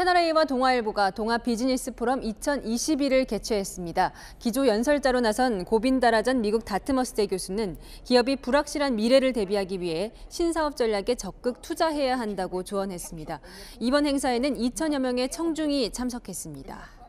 채널A와 동아일보가 동아 비즈니스 포럼 2021을 개최했습니다. 기조 연설자로 나선 고빈다라 전 미국 다트머스대 교수는 기업이 불확실한 미래를 대비하기 위해 신사업 전략에 적극 투자해야 한다고 조언했습니다. 이번 행사에는 2천여 명의 청중이 참석했습니다.